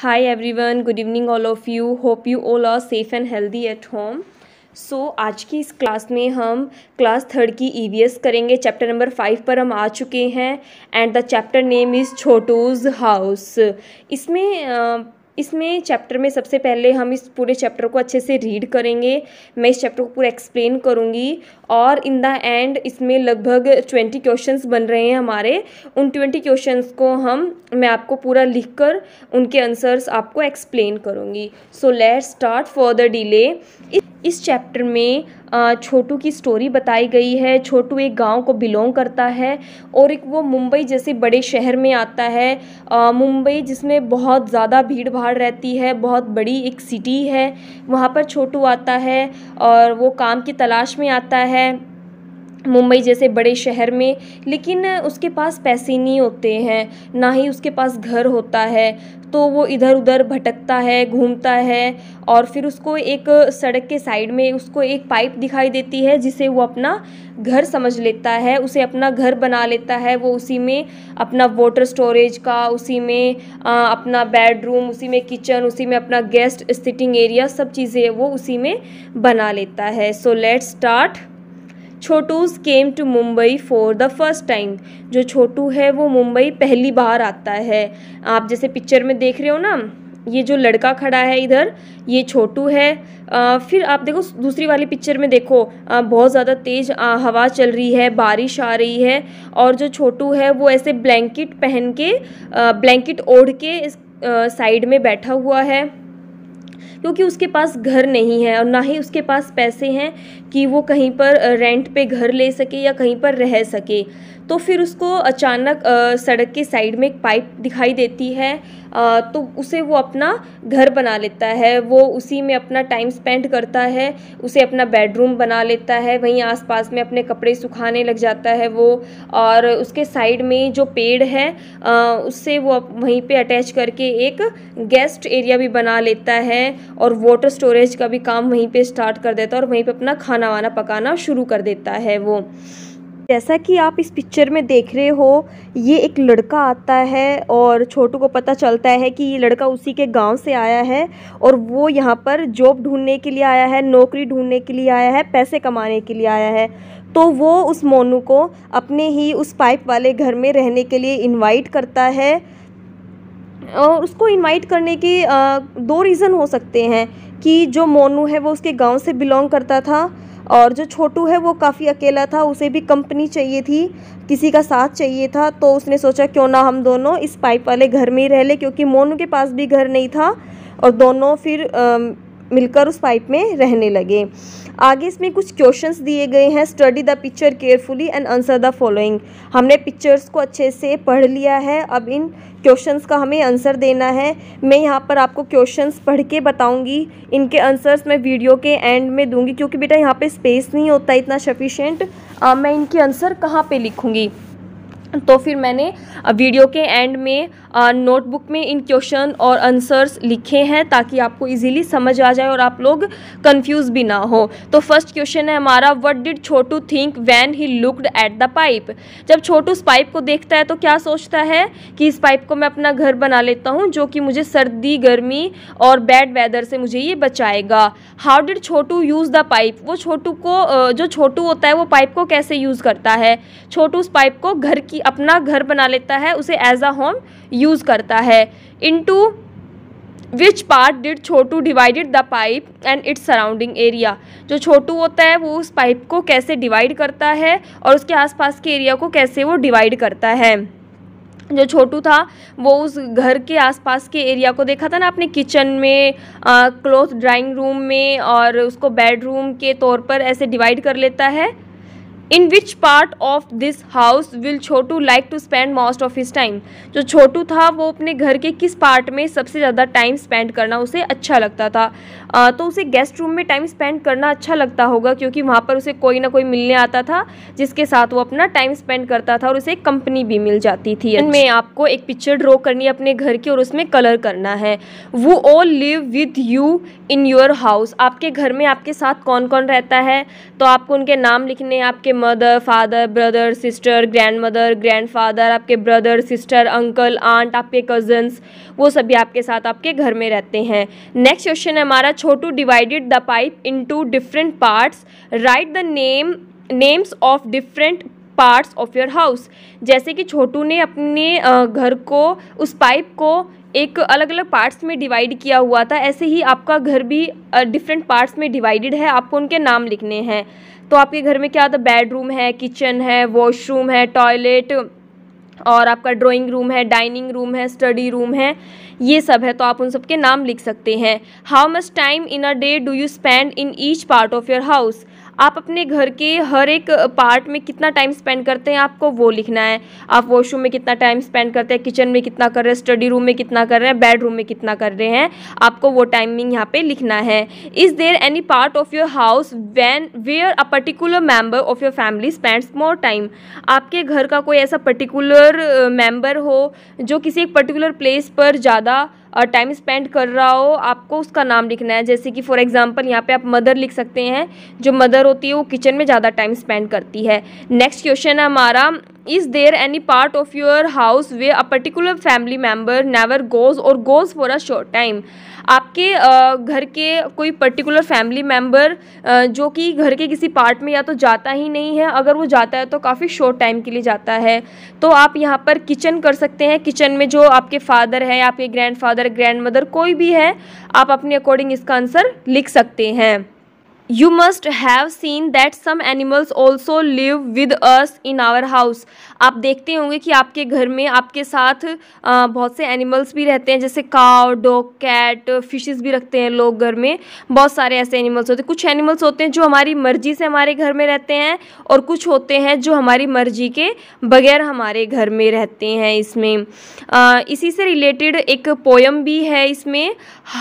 High everyone good evening all of you hope you all are safe and healthy at home so आज की इस class में हम class third की E e S करेंगे chapter number five पर हम आ चुके हैं and the chapter name is Chhotu's house इसमें इसमें चैप्टर में सबसे पहले हम इस पूरे चैप्टर को अच्छे से रीड करेंगे मैं इस चैप्टर को पूरा एक्सप्लेन करूँगी और इन द एंड इसमें लगभग ट्वेंटी क्वेश्चंस बन रहे हैं हमारे उन ट्वेंटी क्वेश्चंस को हम मैं आपको पूरा लिख कर उनके आंसर्स आपको एक्सप्लेन करूँगी so let start for the delay इस चैप्टर में छोटू की स्टोरी बताई गई है छोटू एक गांव को बिलोंग करता है और एक वो मुंबई जैसे बड़े शहर में आता है मुंबई जिसमें बहुत ज़्यादा भीड़ भाड़ रहती है बहुत बड़ी एक सिटी है वहाँ पर छोटू आता है और वो काम की तलाश में आता है है मुंबई जैसे बड़े शहर में लेकिन उसके पास पैसे नहीं होते हैं ना ही उसके पास घर होता है तो वो इधर उधर भटकता है घूमता है और फिर उसको एक सड़क के साइड में उसको एक पाइप दिखाई देती है जिसे वो अपना घर समझ लेता है उसे अपना घर बना लेता है वो उसी में अपना वाटर स्टोरेज का उसी में आ, अपना बेडरूम उसी में किचन उसी में अपना गेस्ट सिटिंग एरिया सब चीज़ें वो उसी में बना लेता है so let's start Chhotu's came to Mumbai for the first time जो छोटू है वो मुंबई पहली बार आता है आप जैसे पिक्चर में देख रहे हो ना ये जो लड़का खड़ा है इधर ये छोटू है आ, फिर आप देखो दूसरी वाली पिक्चर में देखो आ, बहुत ज़्यादा तेज़ हवा चल रही है बारिश आ रही है और जो छोटू है वो ऐसे ब्लैंकेट पहन के आ, ब्लैंकेट ओढ़ के इस साइड में बैठा हुआ है क्योंकि उसके पास घर नहीं है और ना ही उसके पास पैसे हैं कि वो कहीं पर रेंट पे घर ले सके या कहीं पर रह सके तो फिर उसको अचानक सड़क के साइड में एक पाइप दिखाई देती है तो उसे वो अपना घर बना लेता है वो उसी में अपना टाइम स्पेंड करता है उसे अपना बेडरूम बना लेता है वहीं आसपास में अपने कपड़े सुखाने लग जाता है वो और उसके साइड में जो पेड़ है उससे वो वहीं पे अटैच करके एक गेस्ट एरिया भी बना लेता है और वाटर स्टोरेज का भी काम वहीं पर स्टार्ट कर देता है और वहीं पर अपना खाना खाना वाना पकाना शुरू कर देता है वो जैसा कि आप इस पिक्चर में देख रहे हो ये एक लड़का आता है और छोटू को पता चलता है कि ये लड़का उसी के गांव से आया है और वो यहाँ पर जॉब ढूंढने के लिए आया है नौकरी ढूंढने के लिए आया है पैसे कमाने के लिए आया है तो वो उस मोनू को अपने ही उस पाइप वाले घर में रहने के लिए इन्वाइट करता है और उसको इन्वाइट करने के दो रीज़न हो सकते हैं कि जो मोनू है वो उसके गाँव से बिलोंग करता था और जो छोटू है वो काफ़ी अकेला था उसे भी कंपनी चाहिए थी किसी का साथ चाहिए था तो उसने सोचा क्यों ना हम दोनों इस पाइप वाले घर में ही रह ले क्योंकि मोनू के पास भी घर नहीं था और दोनों फिर आ, मिलकर उस पाइप में रहने लगे आगे इसमें कुछ क्वेश्चंस दिए गए हैं study the picture carefully and answer the following हमने पिक्चर्स को अच्छे से पढ़ लिया है अब इन क्वेश्चंस का हमें आंसर देना है मैं यहाँ पर आपको क्वेश्चंस पढ़ के बताऊँगी इनके आंसर्स मैं वीडियो के एंड में दूँगी क्योंकि बेटा यहाँ पर स्पेस नहीं होता इतना सफिशेंट मैं इनके आंसर कहाँ पर लिखूँगी तो फिर मैंने वीडियो के एंड में नोटबुक में इन क्वेश्चन और आंसर्स लिखे हैं ताकि आपको इजीली समझ आ जाए और आप लोग कंफ्यूज भी ना हो तो फर्स्ट क्वेश्चन है हमारा what did Chhotu think when he looked at the pipe जब छोटू इस पाइप को देखता है तो क्या सोचता है कि इस पाइप को मैं अपना घर बना लेता हूँ जो कि मुझे सर्दी गर्मी और बैड वेदर से मुझे ये बचाएगा how did Chhotu use the pipe वो छोटू को जो छोटू होता है वो पाइप को कैसे यूज़ करता है छोटू उस पाइप को घर की अपना घर बना लेता है उसे as a home use use करता है into which part did Chhotu divided the pipe and its surrounding area जो छोटू होता है वो उस पाइप को कैसे डिवाइड करता है और उसके आसपास के एरिया को कैसे वो डिवाइड करता है जो छोटू था वो उस घर के आसपास के एरिया को देखा था ना अपने किचन में क्लोथ ड्राइंग रूम में और उसको बेडरूम के तौर पर ऐसे डिवाइड कर लेता है in which part of this house will Chhotu like to spend most of his time जो छोटू था वो अपने घर के किस पार्ट में सबसे ज़्यादा टाइम स्पेंड करना उसे अच्छा लगता था आ, तो उसे गेस्ट रूम में टाइम स्पेंड करना अच्छा लगता होगा क्योंकि वहाँ पर उसे कोई ना कोई मिलने आता था जिसके साथ वो अपना टाइम स्पेंड करता था और उसे कंपनी भी मिल जाती थी इनमें आपको एक पिक्चर ड्रॉ करनी है अपने घर की और उसमें कलर करना है who all live with you in your house आपके घर में आपके साथ कौन कौन रहता है तो आपको उनके नाम लिखने आपके mother father brother sister grand mother grand father आपके ब्रदर सिस्टर अंकल आंट आपके कजन्स वो सभी आपके साथ आपके घर में रहते हैं नेक्स्ट क्वेश्चन है हमारा Chhotu divided the pipe to different parts write the name names of different parts of your house जैसे कि छोटू ने अपने घर को उस पाइप को एक अलग अलग पार्ट्स में डिवाइड किया हुआ था ऐसे ही आपका घर भी डिफरेंट पार्ट्स में डिवाइडेड है आपको उनके नाम लिखने हैं तो आपके घर में क्या था है बेडरूम है किचन है वॉशरूम है टॉयलेट और आपका ड्राइंग रूम है डाइनिंग रूम है स्टडी रूम है ये सब है तो आप उन सब के नाम लिख सकते हैं how much time in a day do you spend in each part of your house आप अपने घर के हर एक पार्ट में कितना टाइम स्पेंड करते हैं आपको वो लिखना है आप वॉशरूम में कितना टाइम स्पेंड करते हैं किचन में कितना कर रहे हैं स्टडी रूम में कितना कर रहे हैं बेडरूम में कितना कर रहे हैं आपको वो टाइमिंग यहाँ पे लिखना है is there any part of your house when where a particular member of your family spends more time आपके घर का कोई ऐसा पर्टिकुलर मेम्बर हो जो किसी एक पर्टिकुलर प्लेस पर ज़्यादा टाइम स्पेंड कर रहा हो आपको उसका नाम लिखना है जैसे कि फॉर एग्जांपल यहाँ पे आप मदर लिख सकते हैं जो मदर होती है वो किचन में ज़्यादा टाइम स्पेंड करती है नेक्स्ट क्वेश्चन है हमारा is there any part of your house way a particular family member never goes or goes for a short time आपके घर के कोई पर्टिकुलर फैमिली मेम्बर जो कि घर के किसी पार्ट में या तो जाता ही नहीं है अगर वो जाता है तो काफ़ी शॉर्ट टाइम के लिए जाता है तो आप यहाँ पर किचन कर सकते हैं किचन में जो आपके फादर हैं आपके ग्रैंड फादर ग्रैंड मदर कोई भी है आप अपने अकॉर्डिंग इसका आंसर लिख सकते हैं you must have seen that some animals also live with us in our house आप देखते होंगे कि आपके घर में आपके साथ आ, बहुत से एनिमल्स भी रहते हैं जैसे काव डॉग कैट फिशेज भी रखते हैं लोग घर में बहुत सारे ऐसे एनिमल्स होते हैं कुछ एनिमल्स होते हैं जो हमारी मर्जी से हमारे घर में रहते हैं और कुछ होते हैं जो हमारी मर्जी के बगैर हमारे घर में रहते हैं इसमें आ, इसी से रिलेटेड एक पोयम भी है इसमें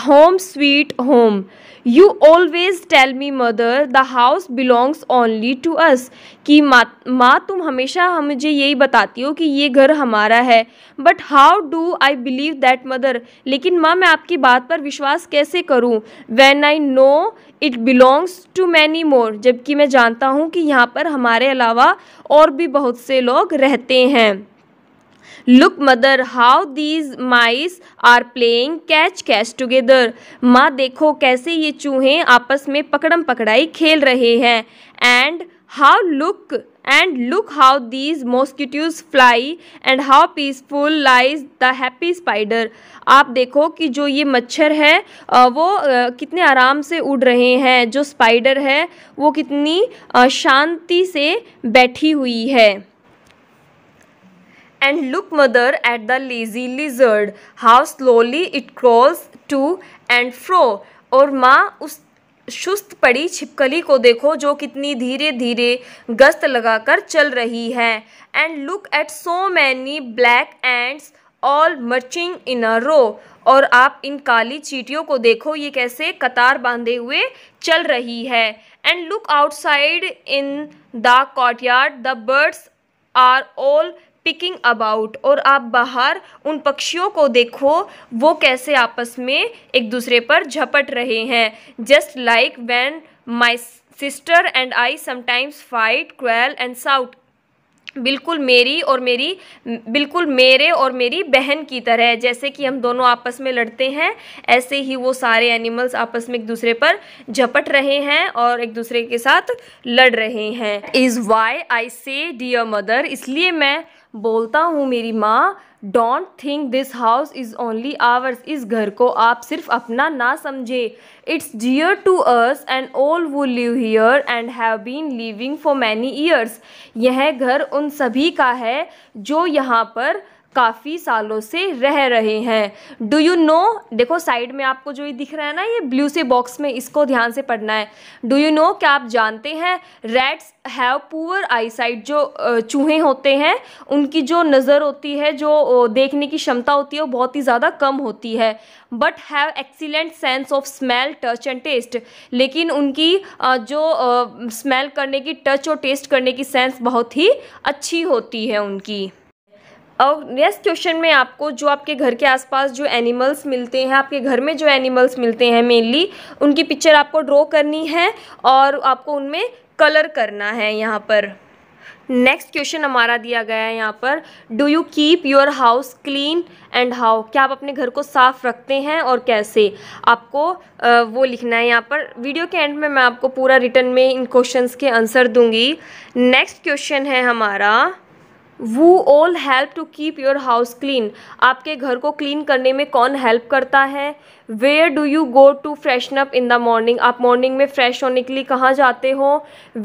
home sweet home you always tell me mother the house belongs only to us कि माँ माँ तुम हमेशा मुझे यही बताती हो कि ये घर हमारा है but how do I believe that mother लेकिन माँ मैं आपकी बात पर विश्वास कैसे करूँ when I know it belongs to many more जबकि मैं जानता हूँ कि यहाँ पर हमारे अलावा और भी बहुत से लोग रहते हैं look mother how these mice are playing catch catch together माँ देखो कैसे ये चूहे आपस में पकड़म पकड़ाई खेल रहे हैं and how look and look how these mosquitoes fly and how peaceful lies the happy spider आप देखो कि जो ये मच्छर है वो कितने आराम से उड़ रहे हैं जो स्पाइडर है वो कितनी शांति से बैठी हुई है and look mother at the lazy lizard how slowly it crawls to and fro और माँ उस सुस्त पड़ी छिपकली को देखो जो कितनी धीरे धीरे गश्त लगाकर चल रही है and look at so many black ants all marching in a row और आप इन काली चीटियों को देखो ये कैसे कतार बांधे हुए चल रही है and look outside in the courtyard the birds are all pecking about और आप बाहर उन पक्षियों को देखो वो कैसे आपस में एक दूसरे पर झपट रहे हैं just like when my sister and I sometimes fight quarrel and shout बिल्कुल मेरी और मेरी बिल्कुल मेरे और मेरी बहन की तरह जैसे कि हम दोनों आपस में लड़ते हैं ऐसे ही वो सारे एनिमल्स आपस में एक दूसरे पर झपट रहे हैं और एक दूसरे के साथ लड़ रहे हैं इज़ वाई आई से डियर मदर इसलिए मैं बोलता हूँ मेरी माँ don't think this house is only ours इस घर को आप सिर्फ अपना ना समझे it's dear to us and all who live here and have been living for many years यह घर उन सभी का है जो यहाँ पर काफ़ी सालों से रह रहे हैं डू यू नो देखो साइड में आपको जो ये दिख रहा है ना ये ब्लू से बॉक्स में इसको ध्यान से पढ़ना है डू यू नो क्या आप जानते हैं रेड्स हैव पुअर आईसाइट जो चूहे होते हैं उनकी जो नज़र होती है जो देखने की क्षमता होती है वो बहुत ही ज़्यादा कम होती है but have excellent sense of smell touch and taste लेकिन उनकी जो स्मेल करने की टच और टेस्ट करने की सेंस बहुत ही अच्छी होती है उनकी और नेक्स्ट क्वेश्चन में आपको जो आपके घर के आसपास जो एनिमल्स मिलते हैं आपके घर में जो एनिमल्स मिलते हैं मेनली उनकी पिक्चर आपको ड्रॉ करनी है और आपको उनमें कलर करना है यहाँ पर नेक्स्ट क्वेश्चन हमारा दिया गया है यहाँ पर do you keep your house clean and how क्या आप अपने घर को साफ रखते हैं और कैसे आपको आ, वो लिखना है यहाँ पर वीडियो के एंड में मैं आपको पूरा रिटर्न में इन क्वेश्चंस के आंसर दूंगी नेक्स्ट क्वेश्चन है हमारा who all help to keep your house clean आपके घर को क्लीन करने में कौन हेल्प करता है where do you go to freshen up in the morning आप मॉर्निंग में फ्रेश होने के लिए कहाँ जाते हो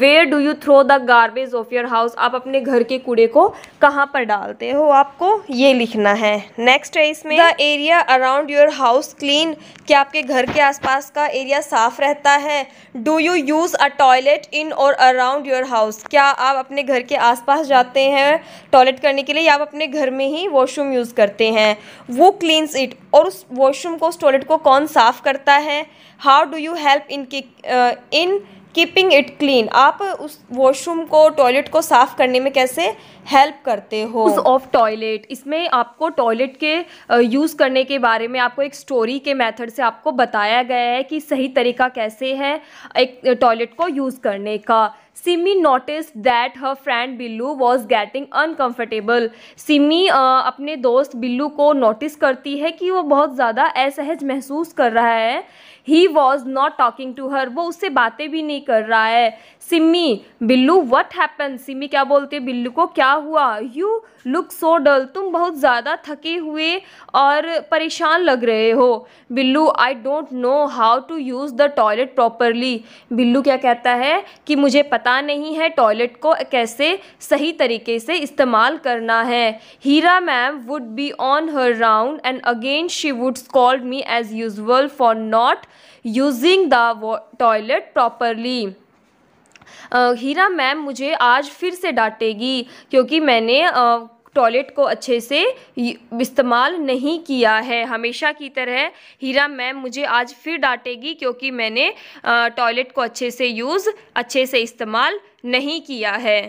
where do you throw the garbage of your house आप अपने घर के कूड़े को कहाँ पर डालते हो आपको ये लिखना है नेक्स्ट है इसमें the area around your house clean क्या आपके घर के आसपास का एरिया साफ रहता है do you use a toilet in और अराउंड योर हाउस क्या आप अपने घर के आसपास जाते हैं टॉयलेट करने के लिए या आप अपने घर में ही वॉशरूम यूज़ करते हैं वो क्लीन्स इट और उस वॉशरूम को उस टॉयलेट को कौन साफ़ करता है how do you help in in keeping it clean आप उस वॉशरूम को टॉयलेट को साफ करने में कैसे हेल्प करते हो ऑफ टॉयलेट इसमें आपको टॉयलेट के यूज़ uh, करने के बारे में आपको एक स्टोरी के मेथड से आपको बताया गया है कि सही तरीका कैसे है एक टॉयलेट uh, को यूज़ करने का Simmi notice that her friend Billu was getting uncomfortable Simmi अपने दोस्त बिल्लू को नोटिस करती है कि वो बहुत ज़्यादा असहज महसूस कर रहा है he was not talking to her वो उससे बातें भी नहीं कर रहा है सिम्मी बिल्लू वट हैपन सिमी क्या बोलती है बिल्लू को क्या हुआ यू लुक सो डल तुम बहुत ज़्यादा थके हुए और परेशान लग रहे हो Billu I don't know how to use the toilet properly Billu क्या कहता है कि मुझे पता नहीं है टॉयलेट को कैसे सही तरीके से इस्तेमाल करना है Heera ma'am would be on her round and again she would called me as usual for not using the toilet properly Heera ma'am मुझे आज फिर से डांटेगी क्योंकि मैंने uh, टॉयलेट को अच्छे से इस्तेमाल नहीं किया है हमेशा की तरह हीरा मैम मुझे आज फिर डांटेगी क्योंकि मैंने टॉयलेट को अच्छे से यूज़ अच्छे से इस्तेमाल नहीं किया है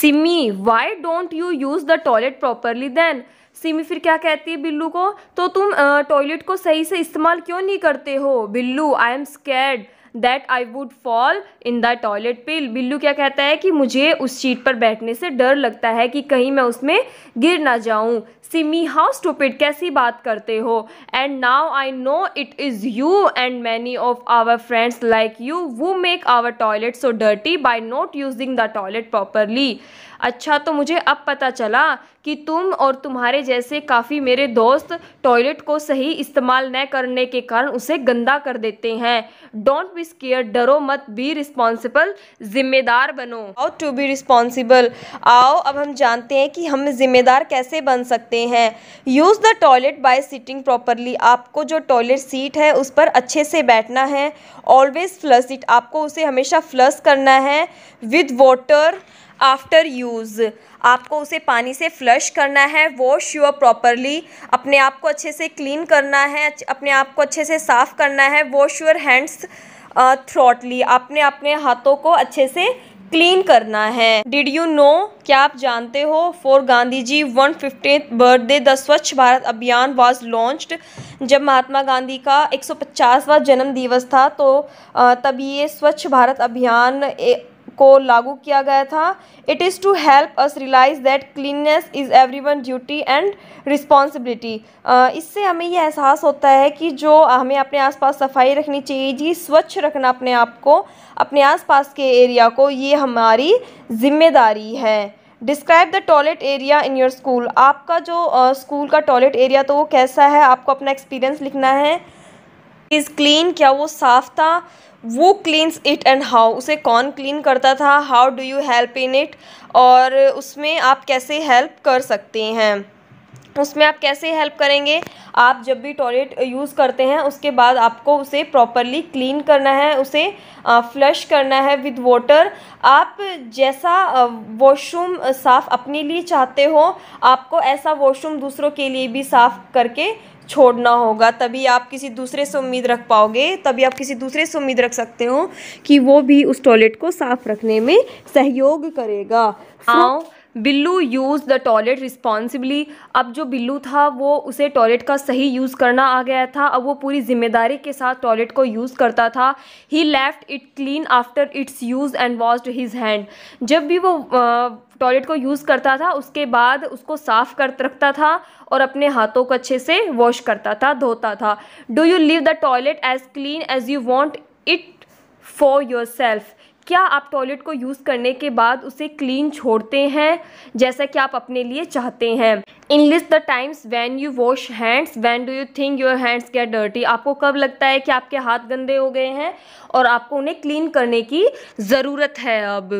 Simmi why don't you use the toilet properly then Simmi फिर क्या कहती है बिल्लू को तो तुम टॉयलेट को सही से इस्तेमाल क्यों नहीं करते हो Billu I am scared that I would fall in the toilet pit Billu क्या कहता है कि मुझे उस सीट पर बैठने से डर लगता है कि कहीं मैं उसमें गिर ना जाऊँ सिमी हाउ स्टूपिड कैसी बात करते हो and now I know it is you and many of our friends like you who make our toilet so dirty by not using the toilet properly अच्छा तो मुझे अब पता चला कि तुम और तुम्हारे जैसे काफ़ी मेरे दोस्त टॉयलेट को सही इस्तेमाल न करने के कारण उसे गंदा कर देते हैं डोंट बी स्केयर डरो मत बी रिस्पॉन्सिबल जिम्मेदार बनो हाउ टू बी रिस्पॉन्सिबल आओ अब हम जानते हैं कि हम जिम्मेदार कैसे बन सकते हैं use the toilet by sitting properly आपको जो टॉयलेट सीट है उस पर अच्छे से बैठना है ऑलवेज फ्लस इट आपको उसे हमेशा फ्लस करना है विद वाटर आफ्टर यूज़ आपको उसे पानी से फ्लश करना है वॉश यूर प्रॉपरली अपने आप को अच्छे से क्लीन करना है अपने आप को अच्छे से साफ़ करना है वॉश यूर हैंड्स थ्रॉटली आपने अपने हाथों को अच्छे से क्लीन करना है डिड यू नो क्या आप जानते हो for Gandhi ji one fifty birthday the Swachh Bharat अभियान वॉज लॉन्च्ड जब महात्मा गांधी का 150वां जन्म दिवस था तो तब ये स्वच्छ भारत अभियान को लागू किया गया था it is to help us realise that cleanliness is everyone duty and responsibility इससे हमें यह एहसास होता है कि जो हमें अपने आसपास सफाई रखनी चाहिए जी स्वच्छ रखना अपने आप को अपने आसपास के एरिया को ये हमारी जिम्मेदारी है describe the toilet area in your school आपका जो स्कूल uh, का टॉयलेट एरिया तो वो कैसा है आपको अपना एक्सपीरियंस लिखना है इज़ क्लीन क्या वो साफ था वो क्लीन्स इट एंड हाउ उसे कौन क्लीन करता था how do you help in it और उसमें आप कैसे हेल्प कर सकते हैं उसमें आप कैसे हेल्प करेंगे आप जब भी टॉयलेट यूज़ करते हैं उसके बाद आपको उसे प्रॉपरली क्लीन करना है उसे फ्लश करना है विद वाटर आप जैसा वॉशरूम साफ़ अपने लिए चाहते हो आपको ऐसा वॉशरूम दूसरों के लिए भी साफ़ करके छोड़ना होगा तभी आप किसी दूसरे से उम्मीद रख पाओगे तभी आप किसी दूसरे से उम्मीद रख सकते हो कि वो भी उस टॉयलेट को साफ़ रखने में सहयोग करेगा आओ Billu use the toilet responsibly अब जो बिल्लू था वो उसे टॉयलेट का सही यूज़ करना आ गया था अब वो पूरी जिम्मेदारी के साथ टॉयलेट को यूज़ करता था he left it clean after its use and washed his hand जब भी वो टॉयलेट को यूज़ करता था उसके बाद उसको साफ़ कर रखता था और अपने हाथों को अच्छे से वॉश करता था धोता था do you leave the toilet as clean as you want it for yourself क्या आप टॉयलेट को यूज़ करने के बाद उसे क्लीन छोड़ते हैं जैसा कि आप अपने लिए चाहते हैं enlist the times when you wash hands when do you think your hands get dirty आपको कब लगता है कि आपके हाथ गंदे हो गए हैं और आपको उन्हें क्लीन करने की ज़रूरत है अब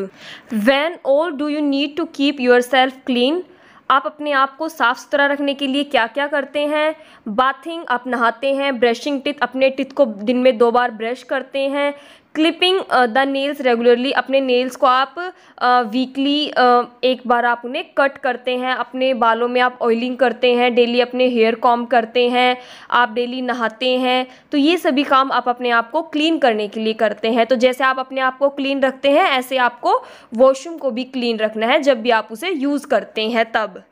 वैन और do you need to keep yourself clean आप अपने आप को साफ़ सुथरा रखने के लिए क्या क्या करते हैं बाथिंग आप नहाते हैं ब्रशिंग टिथ अपने टिथ को दिन में दो बार ब्रश करते हैं क्लिपिंग द नेल्स रेगुलरली अपने नेल्स को आप वीकली uh, uh, एक बार आप उन्हें कट करते हैं अपने बालों में आप ऑयलिंग करते हैं डेली अपने हेयर कॉम करते हैं आप डेली नहाते हैं तो ये सभी काम आप अपने आप को क्लीन करने के लिए करते हैं तो जैसे आप अपने आप को क्लीन रखते हैं ऐसे आपको वॉशरूम को भी क्लीन रखना है जब भी आप उसे यूज़ करते हैं तब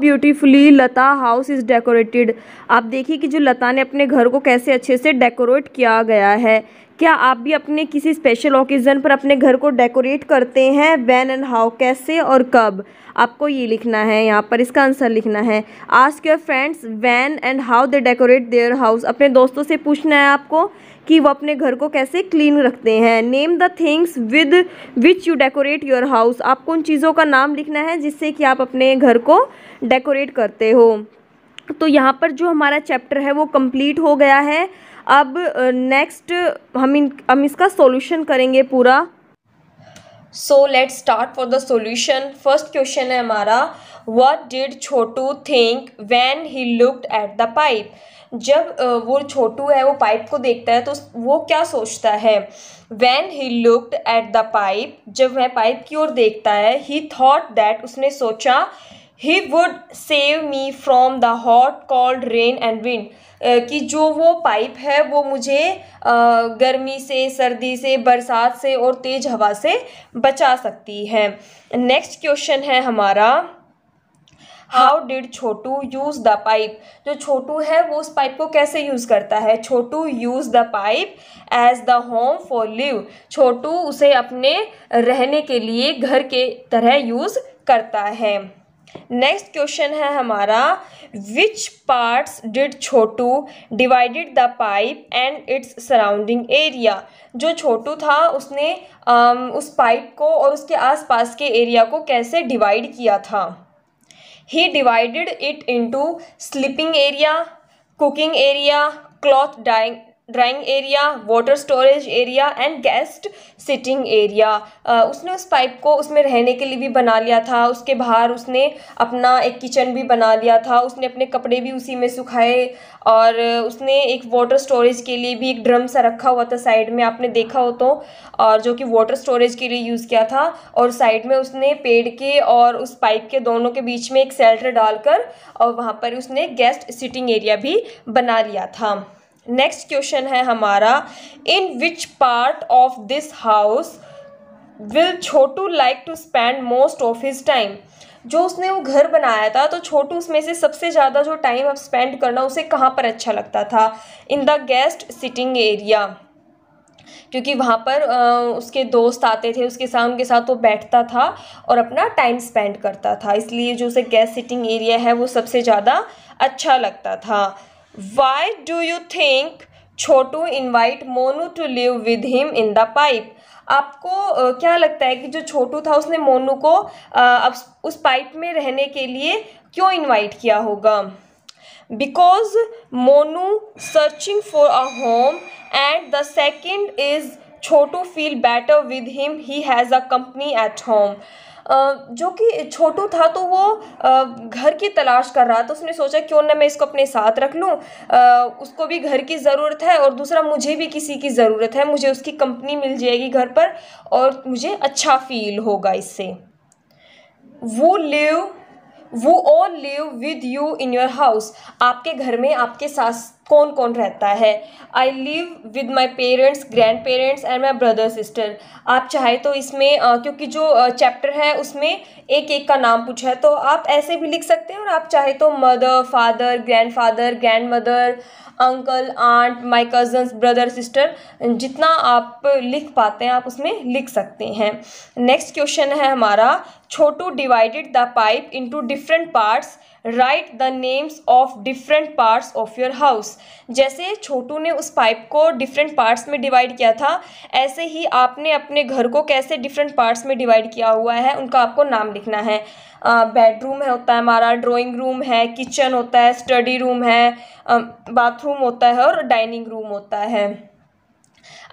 beautifully Lata house is decorated आप देखिए कि जो लता ने अपने घर को कैसे अच्छे से डेकोरेट किया गया है क्या आप भी अपने किसी स्पेशल ओकेज़न पर अपने घर को डेकोरेट करते हैं वैन एंड हाउ कैसे और कब आपको ये लिखना है यहाँ पर इसका आंसर लिखना है ask your friends when and how they decorate their house अपने दोस्तों से पूछना है आपको कि वो अपने घर को कैसे क्लीन रखते हैं name the things with which you decorate your house आपको उन चीज़ों का नाम लिखना है जिससे कि आप अपने घर को डेकोरेट करते हो तो यहाँ पर जो हमारा चैप्टर है वो कंप्लीट हो गया है अब नेक्स्ट हम इन हम इसका सॉल्यूशन करेंगे पूरा so let start for the solution first question है हमारा what did Chhotu think when he looked at the pipe जब वो छोटू है वो पाइप को देखता है तो वो क्या सोचता है when he looked at the pipe जब वह पाइप की ओर देखता है ही थॉट दैट उसने सोचा he would save me from the hot cold rain and wind कि जो वो पाइप है वो मुझे uh, गर्मी से सर्दी से बरसात से और तेज़ हवा से बचा सकती है नेक्स्ट क्वेश्चन है हमारा how did Chhotu use the pipe जो छोटू है वो उस पाइप को कैसे यूज़ करता है Chhotu use the pipe as the home for live Chhotu उसे अपने रहने के लिए घर के तरह यूज़ करता है नेक्स्ट क्वेश्चन है हमारा which parts did Chhotu divided the pipe and its surrounding area जो छोटू था उसने आ, उस पाइप को और उसके आसपास के एरिया को कैसे डिवाइड किया था he divided it into sleeping area cooking area cloth drying drawing area water storage area and guest sitting area उसने उस पाइप को उसमें रहने के लिए भी बना लिया था उसके बाहर उसने अपना एक किचन भी बना लिया था उसने अपने कपड़े भी उसी में सुखाए और उसने एक वाटर स्टोरेज के लिए भी एक ड्रम सा रखा हुआ था साइड में आपने देखा हो तो और जो कि वाटर स्टोरेज के लिए यूज़ किया था और साइड में उसने पेड़ के और उस पाइप के दोनों के बीच में एक सेल्टर डालकर और वहाँ पर उसने गेस्ट सिटिंग एरिया भी बना लिया था नेक्स्ट क्वेश्चन है हमारा in which part of this house will Chhotu like to spend most of his time जो उसने वो घर बनाया था तो छोटू उसमें से सबसे ज़्यादा जो टाइम अब स्पेंड करना उसे कहाँ पर अच्छा लगता था in the guest sitting area क्योंकि वहाँ पर आ, उसके दोस्त आते थे उसके साथ उनके साथ वो बैठता था और अपना टाइम स्पेंड करता था इसलिए जो उसे गेस्ट सिटिंग एरिया है वो सबसे ज़्यादा अच्छा लगता था why do you think Chhotu invite Monu to live with him in the pipe? आपको क्या लगता है कि जो छोटू था उसने मोनू को अब उस पाइप में रहने के लिए क्यों इनवाइट किया होगा because Monu searching for a home and the second is Chhotu feel better with him he has a company at home जो कि छोटू था तो वो घर की तलाश कर रहा था उसने सोचा क्यों ना मैं इसको अपने साथ रख लूँ उसको भी घर की ज़रूरत है और दूसरा मुझे भी किसी की ज़रूरत है मुझे उसकी कंपनी मिल जाएगी घर पर और मुझे अच्छा फील होगा इससे वो live who all live with you in your house आपके घर में आपके साथ कौन कौन रहता है I live with my parents grand parents and my brother sister आप चाहे तो इसमें क्योंकि जो चैप्टर है उसमें एक एक का नाम पूछा है तो आप ऐसे भी लिख सकते हैं और आप चाहे तो mother father grand father grand mother uncle aunt my cousins brother sister जितना आप लिख पाते हैं आप उसमें लिख सकते हैं नेक्स्ट क्वेश्चन है हमारा Chhotu divided the pipe into different parts write the names of different parts of your house जैसे छोटू ने उस पाइप को डिफरेंट पार्ट्स में डिवाइड किया था ऐसे ही आपने अपने घर को कैसे डिफरेंट पार्ट्स में डिवाइड किया हुआ है उनका आपको नाम लिखना है बेडरूम है होता है हमारा ड्राइंग रूम है किचन होता है स्टडी रूम है बाथरूम होता है और डाइनिंग रूम होता है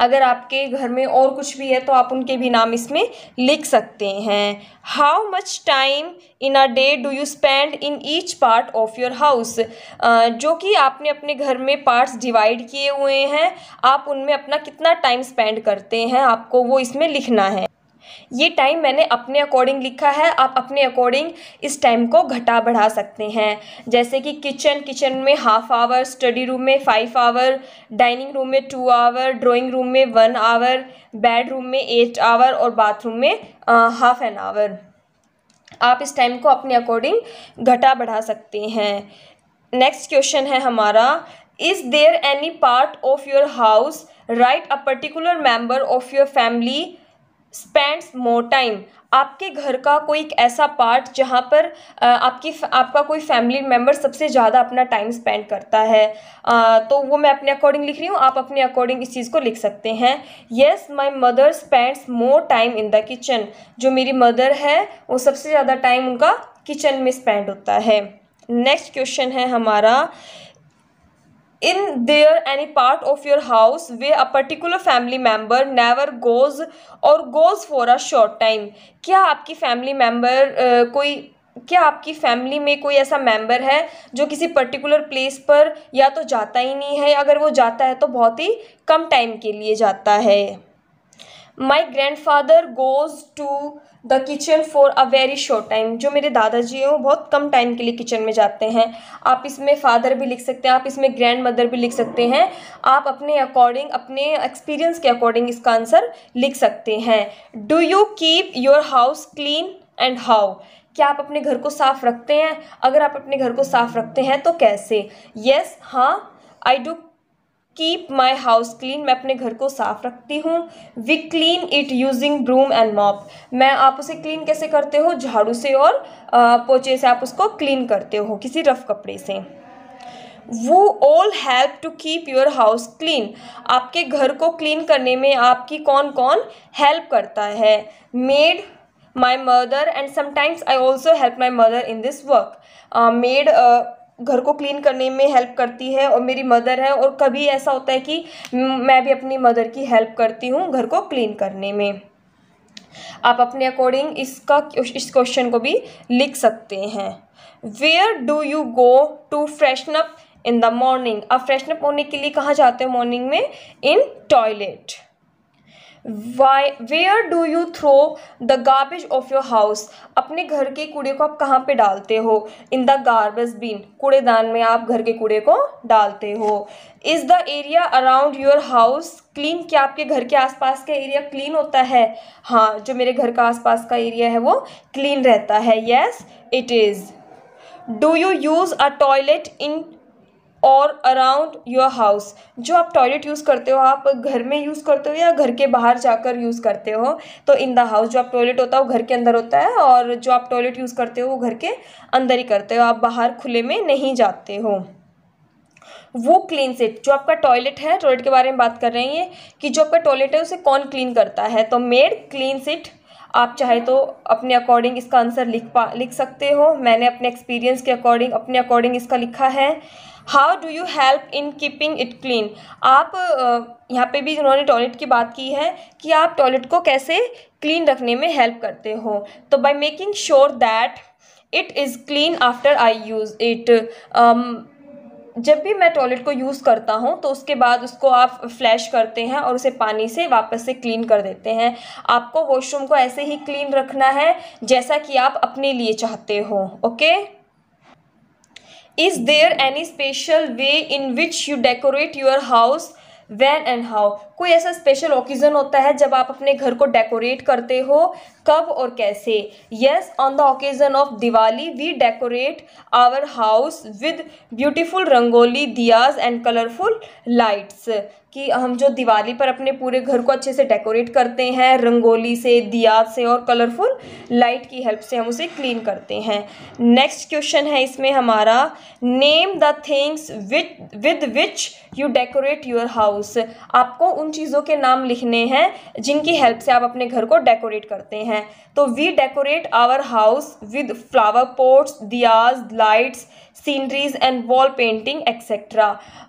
अगर आपके घर में और कुछ भी है तो आप उनके भी नाम इसमें लिख सकते हैं how much time in a day do you spend in each part of your house जो कि आपने अपने घर में पार्ट्स डिवाइड किए हुए हैं आप उनमें अपना कितना टाइम स्पेंड करते हैं आपको वो इसमें लिखना है ये टाइम मैंने अपने अकॉर्डिंग लिखा है आप अपने अकॉर्डिंग इस टाइम को घटा बढ़ा सकते हैं जैसे कि किचन किचन में हाफ आवर स्टडी रूम में फाइव आवर डाइनिंग रूम में टू आवर ड्राइंग रूम में वन आवर बेड रूम में एट आवर और बाथरूम में हाफ एन आवर आप इस टाइम को अपने अकॉर्डिंग घटा बढ़ा सकते हैं नेक्स्ट क्वेश्चन है हमारा is there any part of your house right a particular member of your family spends more time आपके घर का कोई एक ऐसा पार्ट जहाँ पर आपकी आपका कोई फैमिली मेम्बर सबसे ज़्यादा अपना टाइम स्पेंड करता है तो वो मैं अपने अकॉर्डिंग लिख रही हूँ आप अपने अकॉर्डिंग इस चीज़ को लिख सकते हैं yes my mother spends more time in the kitchen जो मेरी मदर है वो सबसे ज़्यादा टाइम उनका किचन में स्पेंड होता है नेक्स्ट क्वेश्चन है हमारा in there any part of your house way a particular family member never goes और goes for a short time क्या आपकी फैमिली मेम्बर कोई क्या आपकी फैमिली में कोई ऐसा मेम्बर है जो किसी पर्टिकुलर प्लेस पर या तो जाता ही नहीं है अगर वो जाता है तो बहुत ही कम टाइम के लिए जाता है my grandfather goes to the kitchen for a very short time जो मेरे दादाजी हैं वो बहुत कम टाइम के लिए किचन में जाते हैं आप इसमें फादर भी लिख सकते हैं आप इसमें ग्रैंड मदर भी लिख सकते हैं आप अपने अकॉर्डिंग अपने एक्सपीरियंस के अकॉर्डिंग इसका आंसर लिख सकते हैं do you keep your house clean and how क्या आप अपने घर को साफ़ रखते हैं अगर आप अपने घर को साफ़ रखते हैं तो कैसे येस yes, हाँ I do keep my house clean मैं अपने घर को साफ रखती हूँ we clean it using broom and mop मैं आप उसे क्लीन कैसे करते हो झाड़ू से और पोचे से आप उसको क्लीन करते हो किसी रफ कपड़े से वो all help to keep your house clean आपके घर को क्लीन करने में आपकी कौन कौन हेल्प करता है maid my mother and sometimes I also help my mother in this work maid घर को क्लीन करने में हेल्प करती है और मेरी मदर है और कभी ऐसा होता है कि मैं भी अपनी मदर की हेल्प करती हूँ घर को क्लीन करने में आप अपने अकॉर्डिंग इसका इस क्वेश्चन को भी लिख सकते हैं where do you go to freshen up in the morning आप फ्रेशन अप होने के लिए कहाँ जाते हो मॉर्निंग में in toilet why where do you throw the garbage of your house अपने घर के कूड़े को आप कहाँ पे डालते हो इन द गार्बेज बिन कूड़ेदान में आप घर के कूड़े को डालते हो is the area around your house clean क्या आपके घर के आसपास का एरिया क्लीन होता है हाँ जो मेरे घर का आसपास का एरिया है वो क्लीन रहता है yes it is do you use a toilet in और अराउंड योर हाउस जो आप टॉयलेट यूज़ करते हो आप घर में यूज़ करते हो या घर के बाहर जाकर यूज़ करते हो तो इन द हाउस जो आप टॉयलेट होता है वो घर के अंदर होता है और जो आप टॉयलेट यूज़ करते हो वो घर के अंदर ही करते हो आप बाहर खुले में नहीं जाते हो वो क्लीन सेट जो आपका टॉयलेट है टॉयलेट के बारे में बात कर रहे हैं ये कि जो आपका टॉयलेट है उसे कौन क्लीन करता है तो मेड क्लीन सिट आप चाहे तो अपने अकॉर्डिंग इसका आंसर लिख पा लिख सकते हो मैंने अपने एक्सपीरियंस के अकॉर्डिंग अपने अकॉर्डिंग इसका लिखा है how do you help in keeping it clean आप यहाँ पे भी उन्होंने टॉयलेट की बात की है कि आप टॉयलेट को कैसे क्लीन रखने में हेल्प करते हो तो by making sure that it is clean after I use it जब भी मैं टॉयलेट को यूज़ करता हूँ तो उसके बाद उसको आप फ्लैश करते हैं और उसे पानी से वापस से क्लीन कर देते हैं आपको वॉशरूम को ऐसे ही क्लीन रखना है जैसा कि आप अपने लिए चाहते हो okay okay? is there any special way in which you decorate your house when and how कोई ऐसा स्पेशल ओकेज़न होता है जब आप अपने घर को डेकोरेट करते हो कब और कैसे yes on the occasion of Diwali we decorate our house with beautiful rangoli diyas and colourful lights कि हम जो दिवाली पर अपने पूरे घर को अच्छे से डेकोरेट करते हैं रंगोली से दिया से और कलरफुल लाइट की हेल्प से हम उसे क्लीन करते हैं नेक्स्ट क्वेश्चन है इसमें हमारा name the things with with which you decorate your house आपको उन उन चीज़ों के नाम लिखने हैं जिनकी हेल्प से आप अपने घर को डेकोरेट करते हैं तो we decorate our house with flower pots diyas lights sceneries and wall painting etcetera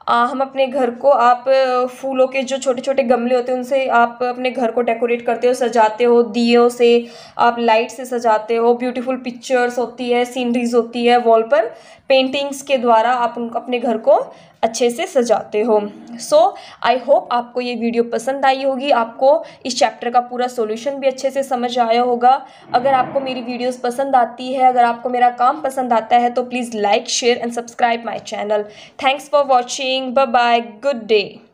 हम अपने घर को आप फूलों के जो छोटे छोटे गमले होते हैं उनसे आप अपने घर को डेकोरेट करते हो सजाते हो दियों से आप लाइट से सजाते हो ब्यूटीफुल पिक्चर्स होती है सीनरीज होती है वॉल पर पेंटिंग्स के द्वारा आप उनको अपने घर को अच्छे से सजाते हो सो आई होप आपको ये वीडियो पसंद आई होगी आपको इस चैप्टर का पूरा सोल्यूशन भी अच्छे से समझ आया होगा अगर आपको मेरी वीडियोस पसंद आती है अगर आपको मेरा काम पसंद आता है तो please like share and subscribe my channel thanks for watching bye good day